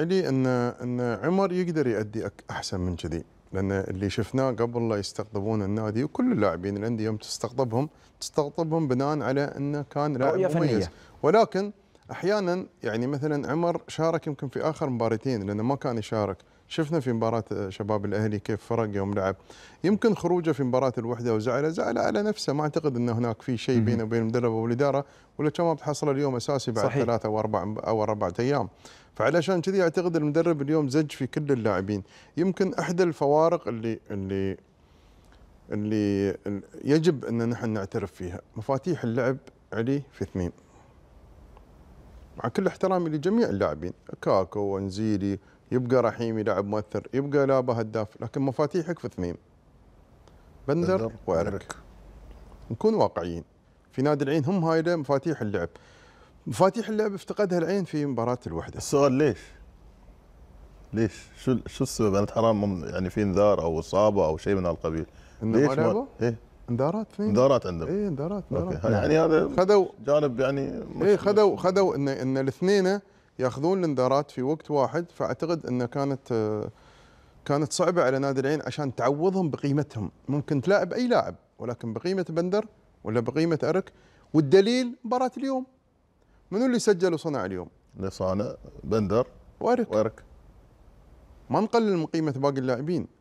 علي ان ان عمر يقدر يؤدي احسن من كذي لان اللي شفناه قبل لا يستقطبون النادي وكل اللاعبين الانديه يوم تستقطبهم تستقطبهم بناء على انه كان لاعب مميز ولكن احيانا يعني مثلا عمر شارك يمكن في اخر مباراتين لانه ما كان يشارك شفنا في مباراة شباب الأهلي كيف فرق يوم لعب يمكن خروجه في مباراة الوحدة وزعله زعل على نفسه ما أعتقد أن هناك في شيء بينه وبين المدرب والإدارة ولا كان ما بتحصله اليوم أساسي بعد صحيح. ثلاثة أو أربع أو اربع أيام فعلشان كذي أعتقد المدرب اليوم زج في كل اللاعبين يمكن إحدى الفوارق اللي اللي اللي يجب أن نحن نعترف فيها مفاتيح اللعب علي في اثنين مع كل احترامي لجميع اللاعبين كاكو وانزيلي يبقى رحيمي لاعب مؤثر يبقى لابا هداف لكن مفاتيحك في اثنين بندر, بندر وارك نكون واقعيين في نادي العين هم هاي مفاتيح اللعب مفاتيح اللعب افتقدها العين في مباراه الوحده السؤال ليش ليش شو شو السبب يعني حرام يعني في انذار او اصابه او شيء من هالقبيل ليش ما ايه اندارات اثنين اندارات عندهم اي اندارات يعني هذا نعم. خذوا جانب يعني اي خذوا خذوا ان ان الاثنين ياخذون الاندارات في وقت واحد فاعتقد انه كانت كانت صعبه على نادي العين عشان تعوضهم بقيمتهم ممكن تلاعب اي لاعب ولكن بقيمه بندر ولا بقيمه ارك والدليل مباراه اليوم منو اللي سجل وصنع اليوم؟ اللي صانع بندر وارك وارك ما نقلل من قيمه باقي اللاعبين